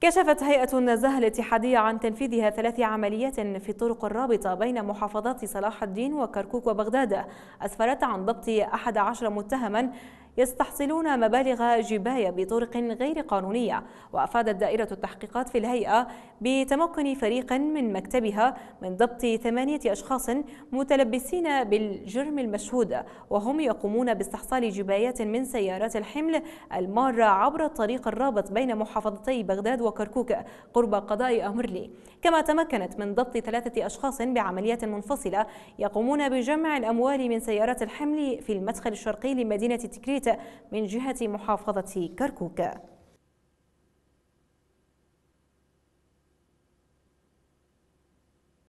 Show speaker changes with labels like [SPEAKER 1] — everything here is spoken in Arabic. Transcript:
[SPEAKER 1] كشفت هيئة النزاهة الاتحادية عن تنفيذها ثلاث عمليات في طرق الرابطة بين محافظات صلاح الدين وكركوك وبغداد أسفرت عن ضبط 11 متهما يستحصلون مبالغ جباية بطرق غير قانونية وأفادت دائرة التحقيقات في الهيئة بتمكن فريق من مكتبها من ضبط ثمانية أشخاص متلبسين بالجرم المشهود وهم يقومون باستحصال جبايات من سيارات الحمل المارة عبر الطريق الرابط بين محافظتي بغداد وكركوك قرب قضاء أمرلي كما تمكنت من ضبط ثلاثة أشخاص بعمليات منفصلة يقومون بجمع الأموال من سيارات الحمل في المدخل الشرقي لمدينة تكريت من جهة محافظة كركوك